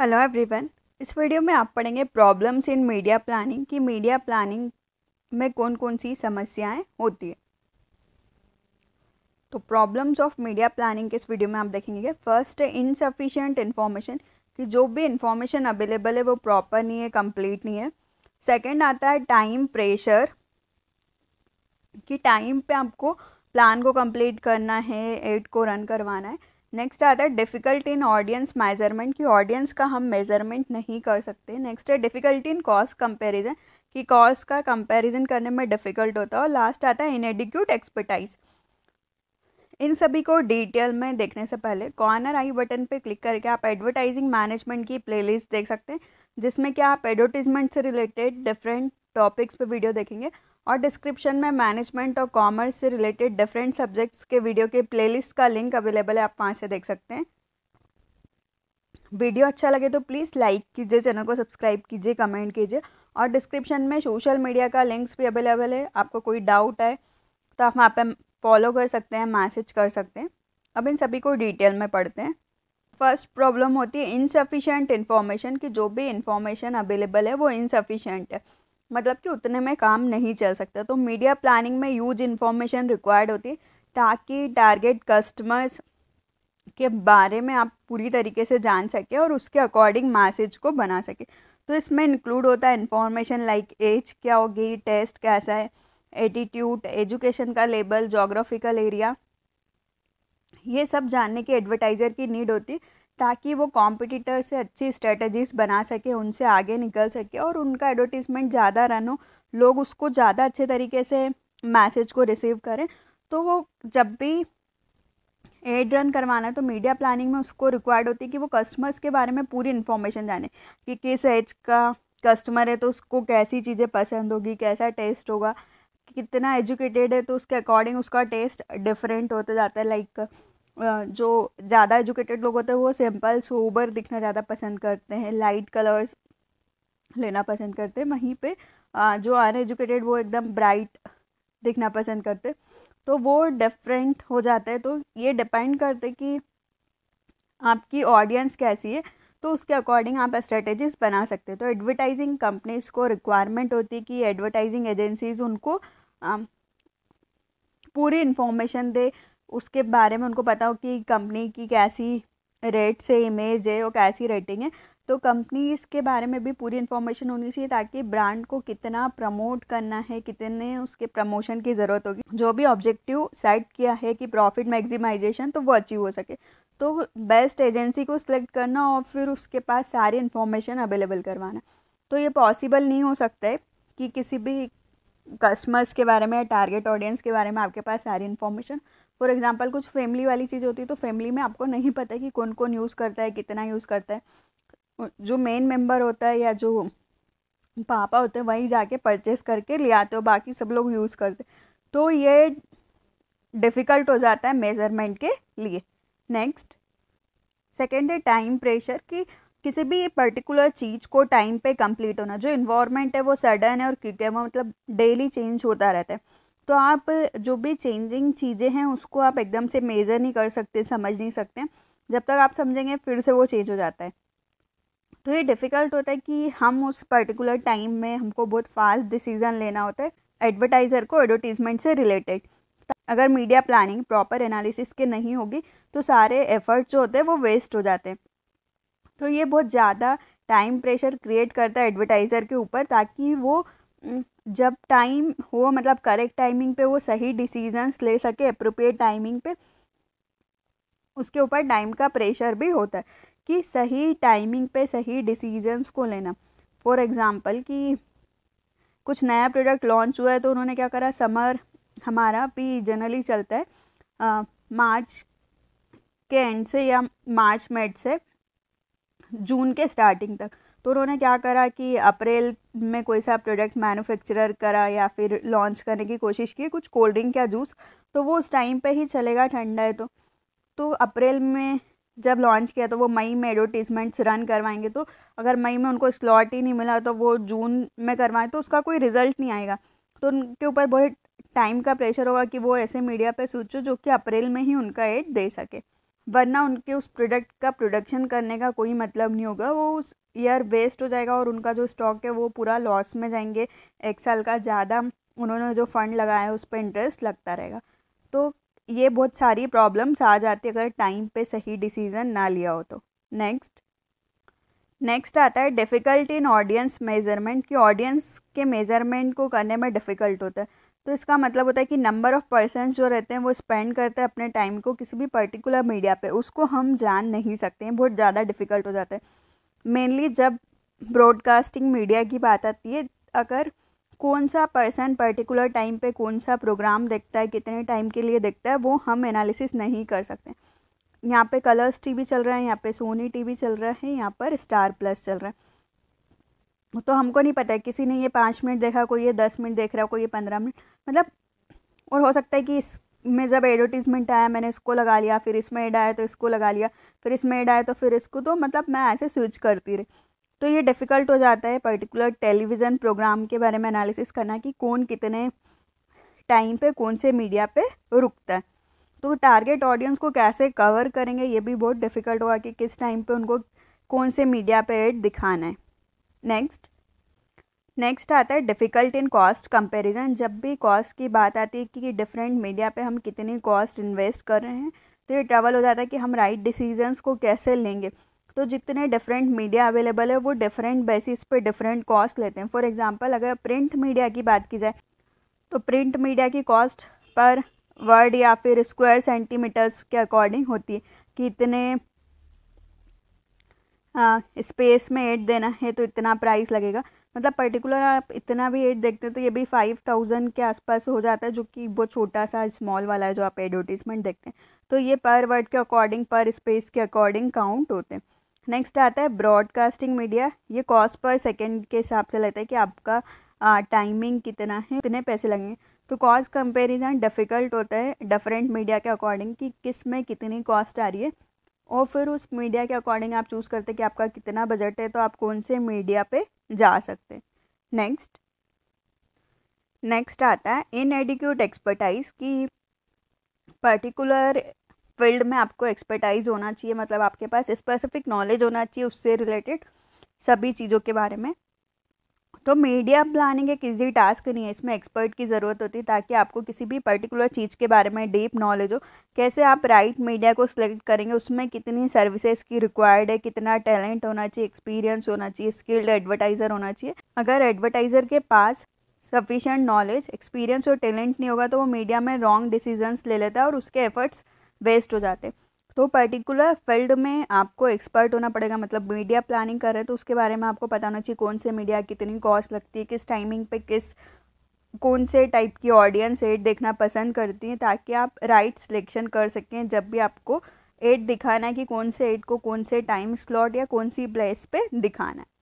hello everyone इस video में आप पढ़ेंगे प्रॉब्लम्स इन मीडिया प्लानिंग कि मीडिया प्लानिंग में कौन कौन सी समस्याएं होती है तो प्रॉब्लम्स ऑफ मीडिया प्लानिंग के इस वीडियो में आप देखेंगे फर्स्ट इनसफिशियंट इन्फॉर्मेशन कि जो भी इन्फॉर्मेशन अवेलेबल है वो प्रॉपर नहीं है कंप्लीट नहीं है सेकेंड आता है टाइम प्रेशर कि टाइम पे आपको प्लान को कंप्लीट करना है एड को रन करवाना है नेक्स्ट आता है डिफ़िकल्टी इन ऑडियंस मेजरमेंट कि ऑडियंस का हम मेज़रमेंट नहीं कर सकते नेक्स्ट है डिफ़िकल्टी इन कॉस्ट कंपेरिजन कि कॉस्ट का कंपेरिजन करने में डिफ़िकल्ट होता है और लास्ट आता है इनएडिक्यूट एक्सपर्टाइज इन सभी को डिटेल में देखने से पहले कॉर्नर आई बटन पे क्लिक करके आप एडवर्टाइजिंग मैनेजमेंट की प्लेलिस्ट देख सकते हैं जिसमें कि आप एडवर्टीजमेंट से रिलेटेड डिफरेंट टॉपिक्स पे वीडियो देखेंगे और डिस्क्रिप्शन में मैनेजमेंट और कॉमर्स से रिलेटेड डिफरेंट सब्जेक्ट्स के वीडियो के प्लेलिस्ट का लिंक अवेलेबल है आप वहाँ से देख सकते हैं वीडियो अच्छा लगे तो प्लीज़ लाइक कीजिए चैनल को सब्सक्राइब कीजिए कमेंट कीजिए और डिस्क्रिप्शन में सोशल मीडिया का लिंक्स भी अवेलेबल है आपको कोई डाउट है तो आप वहाँ पर फॉलो कर सकते हैं मैसेज कर सकते हैं अब इन सभी को डिटेल में पढ़ते हैं फर्स्ट प्रॉब्लम होती है इनसफिशेंट इन्फॉर्मेशन कि जो भी इन्फॉर्मेशन अवेलेबल है वो इनसफिशेंट है मतलब कि उतने में काम नहीं चल सकता तो मीडिया प्लानिंग में यूज इन्फॉर्मेशन रिक्वायर्ड होती है ताकि टारगेट कस्टमर्स के बारे में आप पूरी तरीके से जान सके और उसके अकॉर्डिंग मैसेज को बना सके तो इसमें इंक्लूड होता है इन्फॉर्मेशन लाइक एज क्या होगी टेस्ट कैसा है एटीट्यूड एजुकेशन का लेबल जोग्राफिकल एरिया ये सब जानने की एडवर्टाइज़र की नीड होती है ताकि वो कॉम्पिटिटर से अच्छी स्ट्रेटजीज बना सके उनसे आगे निकल सके और उनका एडवर्टीज़मेंट ज़्यादा रन हो लोग उसको ज़्यादा अच्छे तरीके से मैसेज को रिसीव करें तो वो जब भी एड रन करवाना है तो मीडिया प्लानिंग में उसको रिक्वायर्ड होती है कि वो कस्टमर्स के बारे में पूरी इन्फॉर्मेशन जाने कि किस एज का कस्टमर है तो उसको कैसी चीज़ें पसंद होगी कैसा टेस्ट होगा कितना एजुकेटेड है तो उसके अकॉर्डिंग उसका टेस्ट डिफरेंट होता जाता है लाइक like, जो ज़्यादा एजुकेटेड लोग होते हैं वो सिंपल सोबर दिखना ज़्यादा पसंद करते हैं लाइट कलर्स लेना पसंद करते हैं वहीं पे जो अनएजुकेटेड वो एकदम ब्राइट दिखना पसंद करते तो वो डिफरेंट हो जाता है तो ये डिपेंड करते कि आपकी ऑडियंस कैसी है तो उसके अकॉर्डिंग आप स्ट्रेटेजीज बना सकते हैं तो एडवर्टाइजिंग कंपनीज़ को रिक्वायरमेंट होती है कि एडवर्टाइजिंग एजेंसीज उनको आ, पूरी इन्फॉर्मेशन दे उसके बारे में उनको पता हो कि कंपनी की कैसी रेट से इमेज है और कैसी रेटिंग है तो कंपनी इसके बारे में भी पूरी इन्फॉर्मेशन होनी चाहिए ताकि ब्रांड को कितना प्रमोट करना है कितने उसके प्रमोशन की ज़रूरत होगी जो भी ऑब्जेक्टिव सेट किया है कि प्रॉफिट मैक्सिमाइजेशन तो वो अचीव हो सके तो बेस्ट एजेंसी को सिलेक्ट करना और फिर उसके पास सारी इन्फॉर्मेशन अवेलेबल करवाना तो ये पॉसिबल नहीं हो सकता है कि किसी भी कस्टमर्स के बारे में टारगेट ऑडियंस के बारे में आपके पास सारी इन्फॉर्मेशन फॉर एग्जाम्पल कुछ फैमिली वाली चीज़ होती है तो फैमिली में आपको नहीं पता कि कौन कौन यूज़ करता है कितना यूज़ करता है जो मेन मेम्बर होता है या जो पापा होते हैं वहीं जाके परचेस करके ले आते हो बाकी सब लोग यूज़ करते तो ये डिफ़िकल्ट हो जाता है मेज़रमेंट के लिए नेक्स्ट सेकेंड है टाइम प्रेशर कि किसी भी पर्टिकुलर चीज़ को टाइम पे कंप्लीट होना जो इन्वायरमेंट है वो सडन है और क्योंकि वो मतलब डेली चेंज होता रहता है तो आप जो भी चेंजिंग चीज़ें हैं उसको आप एकदम से मेज़र नहीं कर सकते समझ नहीं सकते जब तक आप समझेंगे फिर से वो चेंज हो जाता है तो ये डिफ़िकल्ट होता है कि हम उस पर्टिकुलर टाइम में हमको बहुत फास्ट डिसीज़न लेना होता है एडवर्टाइज़र को एडवर्टीज़मेंट से रिलेटेड अगर मीडिया प्लानिंग प्रॉपर एनालिसिस के नहीं होगी तो सारे एफ़र्ट्स जो होते हैं वो वेस्ट हो जाते हैं तो ये बहुत ज़्यादा टाइम प्रेशर क्रिएट करता है एडवर्टाइज़र के ऊपर ताकि वो जब टाइम हो मतलब करेक्ट टाइमिंग पे वो सही डिसीजंस ले सके अप्रोप्रिएट टाइमिंग पे उसके ऊपर टाइम का प्रेशर भी होता है कि सही टाइमिंग पे सही डिसीजंस को लेना फॉर एग्ज़ाम्पल कि कुछ नया प्रोडक्ट लॉन्च हुआ है तो उन्होंने क्या करा समर हमारा भी जनरली चलता है आ, मार्च के एंड से या मार्च मेड से जून के स्टार्टिंग तक तो उन्होंने क्या करा कि अप्रैल में कोई सा प्रोडक्ट मैन्युफैक्चरर करा या फिर लॉन्च करने की कोशिश की कुछ कोल्ड ड्रिंक या जूस तो वो उस टाइम पे ही चलेगा ठंडा है तो तो अप्रैल में जब लॉन्च किया तो वो मई में एडवर्टीजमेंट्स रन करवाएंगे तो अगर मई में उनको स्लॉट ही नहीं मिला तो वो जून में करवाएं तो उसका कोई रिजल्ट नहीं आएगा तो उनके ऊपर बहुत टाइम का प्रेशर होगा कि वो ऐसे मीडिया पे सोचो जो कि अप्रैल में ही उनका एड दे सके वरना उनके उस प्रोडक्ट का प्रोडक्शन करने का कोई मतलब नहीं होगा वो उस ईयर वेस्ट हो जाएगा और उनका जो स्टॉक है वो पूरा लॉस में जाएंगे एक साल का ज़्यादा उन्होंने जो फ़ंड लगाया है उस पर इंटरेस्ट लगता रहेगा तो ये बहुत सारी प्रॉब्लम्स आ जाती है अगर टाइम पे सही डिसीज़न ना लिया हो तो नेक्स्ट नेक्स्ट आता है डिफ़िकल्ट इन ऑडियंस मेज़रमेंट कि ऑडियंस के मेज़रमेंट को करने में डिफ़िकल्ट होता है तो इसका मतलब होता है कि नंबर ऑफ़ पर्सन जो रहते हैं वो स्पेंड करते हैं अपने टाइम को किसी भी पर्टिकुलर मीडिया पे उसको हम जान नहीं सकते हैं बहुत ज़्यादा डिफ़िकल्ट हो जाता है मेनली जब ब्रॉडकास्टिंग मीडिया की बात आती है अगर कौन सा पर्सन पर्टिकुलर टाइम पे कौन सा प्रोग्राम देखता है कितने टाइम के लिए देखता है वो हम एनालिसिस नहीं कर सकते यहाँ पे कलर्स टीवी चल रहा है यहाँ पे सोनी टीवी चल रहा है यहाँ पर स्टार प्लस चल रहा है तो हमको नहीं पता है किसी ने ये पाँच मिनट देखा कोई ये दस मिनट देख रहा कोई ये पंद्रह मिनट मतलब और हो सकता है कि इस में जब एडवर्टीज़मेंट आया मैंने इसको लगा लिया फिर इसमें एड आया तो इसको लगा लिया फिर इसमें एड आया तो फिर इसको तो मतलब मैं ऐसे स्विच करती रही तो ये डिफ़िकल्ट हो जाता है पर्टिकुलर टेलीविज़न प्रोग्राम के बारे में एनालिसिस करना कि कौन कितने टाइम पे कौन से मीडिया पे रुकता है तो टारगेट ऑडियंस को कैसे कवर करेंगे ये भी बहुत डिफ़िकल्ट होगा कि किस टाइम पे उनको कौन से मीडिया पे एड दिखाना है नेक्स्ट नेक्स्ट आता है डिफ़िकल्ट इन कॉस्ट कंपैरिजन जब भी कॉस्ट की बात आती है कि डिफरेंट मीडिया पे हम कितनी कॉस्ट इन्वेस्ट कर रहे हैं तो ये ट्रेवल हो जाता है कि हम राइट डिसीजंस को कैसे लेंगे तो जितने डिफरेंट मीडिया अवेलेबल है वो डिफरेंट बेसिस पे डिफरेंट कॉस्ट लेते हैं फॉर एग्जांपल अगर प्रिंट मीडिया की बात की जाए तो प्रिंट मीडिया की कॉस्ट पर वर्ड या फिर स्क्वायर सेंटीमीटर्स के अकॉर्डिंग होती है कि इतने स्पेस में एड देना है तो इतना प्राइस लगेगा मतलब पर्टिकुलर आप इतना भी एड देखते हैं तो ये भी फाइव थाउजेंड के आसपास हो जाता है जो कि वो छोटा सा स्मॉल वाला है जो आप एडवर्टीजमेंट देखते हैं तो ये पर वर्ड के अकॉर्डिंग पर स्पेस के अकॉर्डिंग काउंट होते हैं नेक्स्ट आता है ब्रॉडकास्टिंग मीडिया ये कॉस्ट पर सेकेंड के हिसाब से लेता है कि आपका टाइमिंग कितना है कितने पैसे लगेंगे तो कॉस्ट कंपेरिजन डिफ़िकल्ट होता है डिफरेंट मीडिया के अकॉर्डिंग कि किस में कितनी कॉस्ट आ रही है और फिर उस मीडिया के अकॉर्डिंग आप चूज़ करते कि आपका कितना बजट है तो आप कौन से मीडिया पे जा सकते नेक्स्ट नेक्स्ट आता है इन एडिक्यूट एक्सपर्टाइज कि पर्टिकुलर फील्ड में आपको एक्सपर्टाइज होना चाहिए मतलब आपके पास स्पेसिफिक नॉलेज होना चाहिए उससे रिलेटेड सभी चीज़ों के बारे में तो मीडिया प्लानिंग एक ईजी टास्क नहीं है इसमें एक्सपर्ट की ज़रूरत होती है ताकि आपको किसी भी पर्टिकुलर चीज़ के बारे में डीप नॉलेज हो कैसे आप राइट मीडिया को सिलेक्ट करेंगे उसमें कितनी सर्विसेज की रिक्वायर्ड है कितना टैलेंट होना चाहिए एक्सपीरियंस होना चाहिए स्किल्ड एडवर्टाइज़र होना चाहिए अगर एडवर्टाइज़र के पास सफिशेंट नॉलेज एक्सपीरियंस और टैलेंट नहीं होगा तो वो मीडिया में रॉन्ग डिसीजंस ले लेता है और उसके एफर्ट्स वेस्ट हो जाते हैं तो पर्टिकुलर फील्ड में आपको एक्सपर्ट होना पड़ेगा मतलब मीडिया प्लानिंग कर रहे हैं तो उसके बारे में आपको पता होना चाहिए कौन से मीडिया कितनी कॉस्ट लगती है किस टाइमिंग पे किस कौन से टाइप की ऑडियंस एड देखना पसंद करती हैं ताकि आप राइट सिलेक्शन कर सकें जब भी आपको एड दिखाना है कि कौन से एड को कौन से टाइम स्लॉट या कौन सी प्लेस पे दिखाना है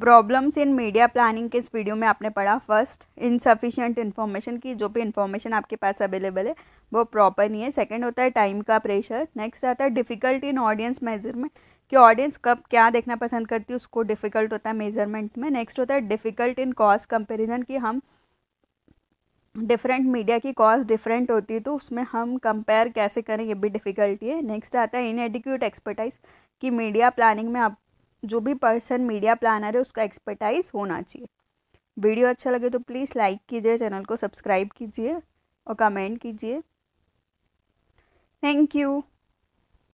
प्रॉब्लम्स इन मीडिया प्लानिंग के इस वीडियो में आपने पढ़ा फर्स्ट इनसफिशियंट इन्फॉर्मेशन की जो भी इन्फॉर्मेशन आपके पास अवेलेबल है वो प्रॉपर नहीं है सेकंड होता है टाइम का प्रेशर नेक्स्ट आता है डिफ़िकल्ट इन ऑडियंस मेजरमेंट कि ऑडियंस कब क्या देखना पसंद करती है उसको डिफ़िकल्ट होता है मेजरमेंट में नेक्स्ट होता है डिफ़िकल्ट इन कॉस्ट कंपेरिजन की हम डिफरेंट मीडिया की कॉस्ट डिफरेंट होती है तो उसमें हम कंपेयर कैसे करें ये भी डिफ़िकल्टी है नेक्स्ट आता है इनएडिक्यूट एक्सपर्टाइज कि मीडिया प्लानिंग में आप जो भी पर्सन मीडिया प्लानर है उसका एक्सपर्टाइज होना चाहिए वीडियो अच्छा लगे तो प्लीज़ लाइक कीजिए चैनल को सब्सक्राइब कीजिए और कमेंट कीजिए थैंक यू